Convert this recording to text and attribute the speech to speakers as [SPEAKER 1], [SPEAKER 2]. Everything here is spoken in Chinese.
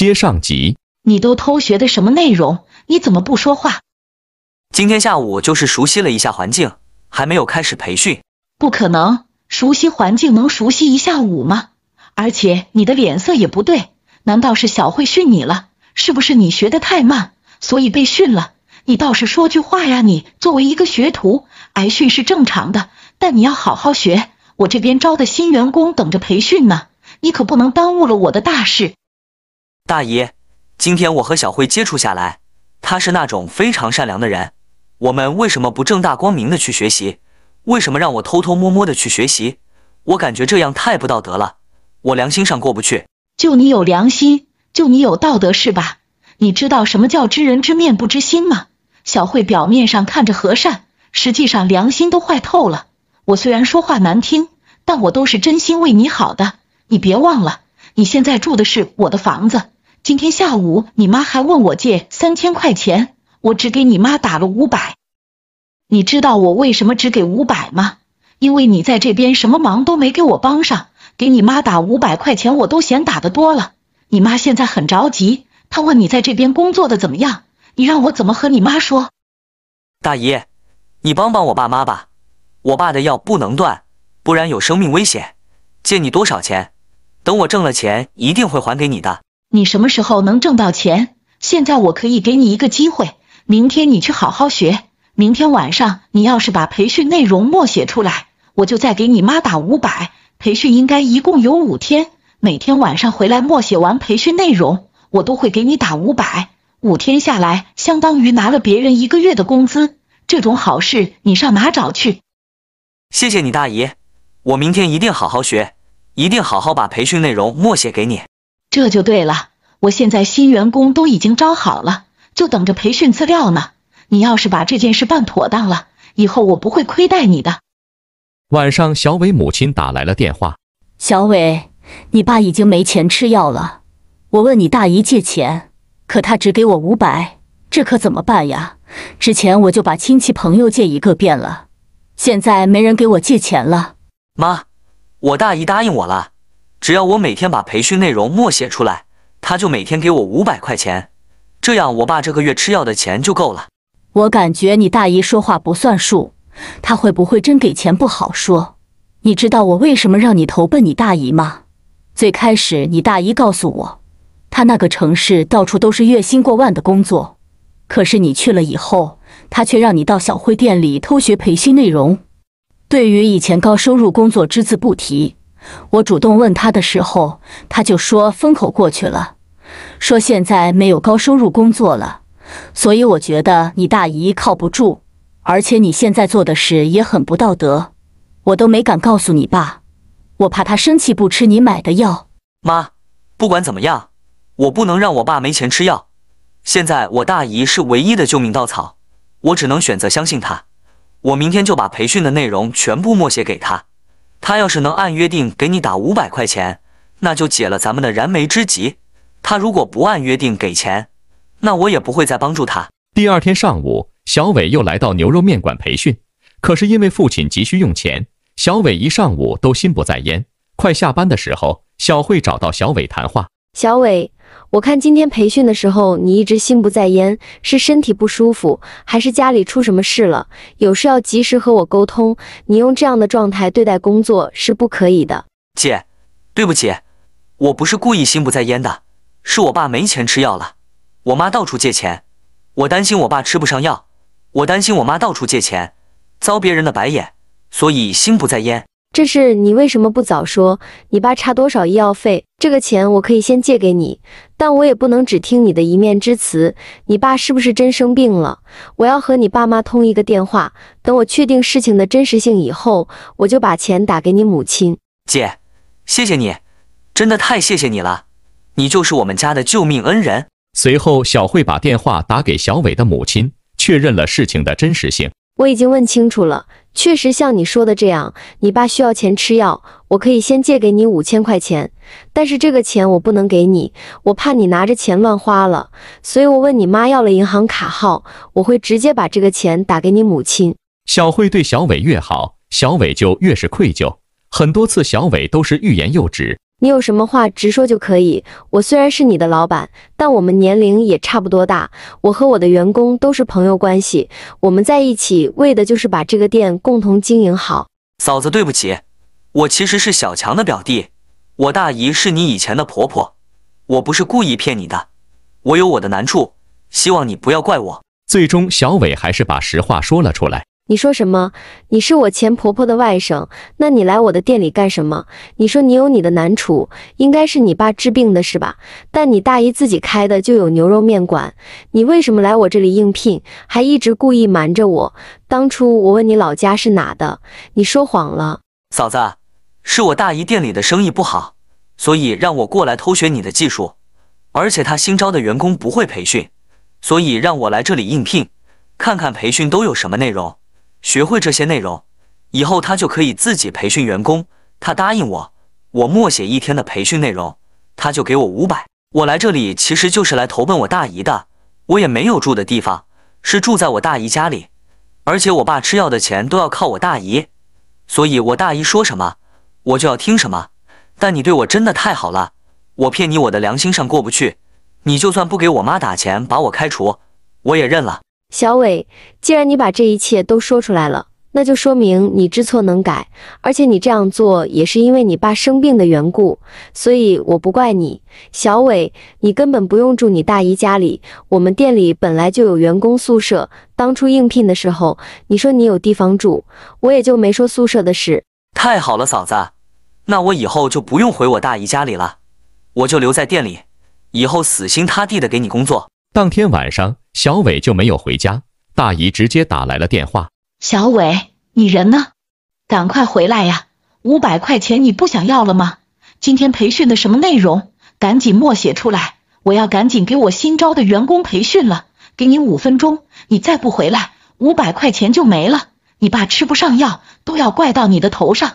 [SPEAKER 1] 接上集，
[SPEAKER 2] 你都偷学的什么内容？你怎么不说话？
[SPEAKER 1] 今天下午就是熟悉了一下环境，还没有开始培训。
[SPEAKER 2] 不可能，熟悉环境能熟悉一下午吗？而且你的脸色也不对，难道是小慧训你了？是不是你学的太慢，所以被训了？你倒是说句话呀！你作为一个学徒，挨训是正常的，但你要好好学。我这边招的新员工等着培训呢，你可不能耽误了我的大事。
[SPEAKER 1] 大姨，今天我和小慧接触下来，她是那种非常善良的人。我们为什么不正大光明的去学习？为什么让我偷偷摸摸的去学习？我感觉这样太不道德了，我良心上过不去。
[SPEAKER 2] 就你有良心，就你有道德是吧？你知道什么叫知人知面不知心吗？小慧表面上看着和善，实际上良心都坏透了。我虽然说话难听，但我都是真心为你好的。你别忘了，你现在住的是我的房子。今天下午，你妈还问我借三千块钱，我只给你妈打了五百。你知道我为什么只给五百吗？因为你在这边什么忙都没给我帮上，给你妈打五百块钱我都嫌打的多了。你妈现在很着急，她问你在这边工作的怎么样，你让我怎么和你妈说？
[SPEAKER 1] 大姨，你帮帮我爸妈吧，我爸的药不能断，不然有生命危险。借你多少钱？等我挣了钱一定会还给你的。
[SPEAKER 2] 你什么时候能挣到钱？现在我可以给你一个机会，明天你去好好学。明天晚上你要是把培训内容默写出来，我就再给你妈打五百。培训应该一共有五天，每天晚上回来默写完培训内容，我都会给你打五百。五天下来，相当于拿了别人一个月的工资。这种好事你上哪找去？
[SPEAKER 1] 谢谢你大姨，我明天一定好好学，一定好好把培训内容默写给你。
[SPEAKER 2] 这就对了，我现在新员工都已经招好了，就等着培训资料呢。你要是把
[SPEAKER 3] 这件事办妥当了，以后我不会亏待你的。
[SPEAKER 4] 晚上，小伟母亲打来了电话。
[SPEAKER 3] 小伟，你爸已经没钱吃药了，我问你大姨借钱，可她只给我五百，这可怎么办呀？之前我就把亲戚朋友借一个遍了，现在没人给我借钱了。
[SPEAKER 1] 妈，我大姨答应我了。只要我每天把培训内容默写出来，他就每天给我五百块钱，这样我爸这个月吃药的钱就够了。
[SPEAKER 3] 我感觉你大姨说话不算数，他会不会真给钱不好说。你知道我为什么让你投奔你大姨吗？最开始你大姨告诉我，他那个城市到处都是月薪过万的工作，可是你去了以后，他却让你到小辉店里偷学培训内容，对于以前高收入工作只字不提。我主动问他的时候，他就说风口过去了，说现在没有高收入工作了，所以我觉得你大姨靠不住，而且你现在做的事也很不道德，我都没敢告诉你爸，我怕他生气不吃你买的药。
[SPEAKER 1] 妈，不管怎么样，我不能让我爸没钱吃药，现在我大姨是唯一的救命稻草，我只能选择相信她，我明天就把培训的内容全部默写给她。他要是能按约定给你打五百块钱，那就解了咱们的燃眉之急。他如果不按约定给钱，那我也不会再帮助他。
[SPEAKER 4] 第二天上午，小伟又来到牛肉面馆培训，可是因为父亲急需用钱，小伟一上午都心不在焉。快下班的时候，小慧找到小伟谈话。
[SPEAKER 5] 小伟。我看今天培训的时候，你一直心不在焉，是身体不舒服，还是家里出什么事了？有事要及时和我沟通。你用这样的状态对待工作是不可以的，
[SPEAKER 1] 姐。对不起，我不是故意心不在焉的，是我爸没钱吃药了，我妈到处借钱，我担心我爸吃不上药，我担心我妈到处借钱遭别人的白眼，所以心不在焉。这是
[SPEAKER 5] 你为什么不早说？你爸差多少医药费？这个钱我可以先借给你，但我也不能只听你的一面之词。你爸是不是真生病了？我要和你爸妈通一个电话。等我确定事情的真实性以后，我就把钱打给你母
[SPEAKER 1] 亲。姐，谢谢你，真的太谢谢你了，你就是我们家的救命恩人。随后，小慧把电话打给小伟的母亲，确认了事情
[SPEAKER 4] 的真实性。
[SPEAKER 5] 我已经问清楚了。确实像你说的这样，你爸需要钱吃药，我可以先借给你五千块钱，但是这个钱我不能给你，我怕你拿着钱乱花了，所以我问你妈要了银行卡号，我会直接把这个钱打给你母亲。
[SPEAKER 4] 小慧对小伟越好，小伟就越是愧疚，很多次小伟都是欲言又止。
[SPEAKER 5] 你有什么话直说就可以。我虽然是你的老板，但我们年龄也差不多大，我和我的员工都是朋友关系。我们在一起为的就是把这个店共同经营好。
[SPEAKER 1] 嫂子，对不起，我其实是小强的表弟，我大姨是你以前的婆婆，我不是故意骗你的，我有我的难处，希望你不要怪我。最终，小伟还是把实话说了出来。
[SPEAKER 5] 你说什么？你是我前婆婆的外甥，那你来我的店里干什么？你说你有你的难处，应该是你爸治病的是吧？但你大姨自己开的就有牛肉面馆，你为什么来我这里应聘，还一直故意瞒着我？当初我问你老家是哪的，你说谎了，
[SPEAKER 1] 嫂子，是我大姨店里的生意不好，所以让我过来偷学你的技术，而且他新招的员工不会培训，所以让我来这里应聘，看看培训都有什么内容。学会这些内容以后，他就可以自己培训员工。他答应我，我默写一天的培训内容，他就给我五百。我来这里其实就是来投奔我大姨的，我也没有住的地方，是住在我大姨家里。而且我爸吃药的钱都要靠我大姨，所以我大姨说什么，我就要听什么。但你对我真的太好了，我骗你，我的良心上过不去。你就算不给我妈打钱把我开除，我也认了。
[SPEAKER 5] 小伟，既然你把这一切都说出来了，那就说明你知错能改，而且你这样做也是因为你爸生病的缘故，所以我不怪你。小伟，你根本不用住你大姨家里，我们店里本来就有员工宿舍。当初应聘的时候，你说你有地方住，我也就没说宿舍的事。
[SPEAKER 1] 太好了，嫂子，那我以后就不用回我大姨家里了，我就留在店里，以后死心塌地的给你工作。当
[SPEAKER 4] 天晚上，小伟就没有回家，大姨直接打来了电话：“
[SPEAKER 2] 小伟，你人呢？赶快回来呀！五百块钱你不想要了吗？今天培训的什么内容？赶紧默写出来，我要赶紧给我新招的员工培训了。给你五分钟，你再不回来，五百块钱就没了。你爸吃不上药，都要怪到你的头上。”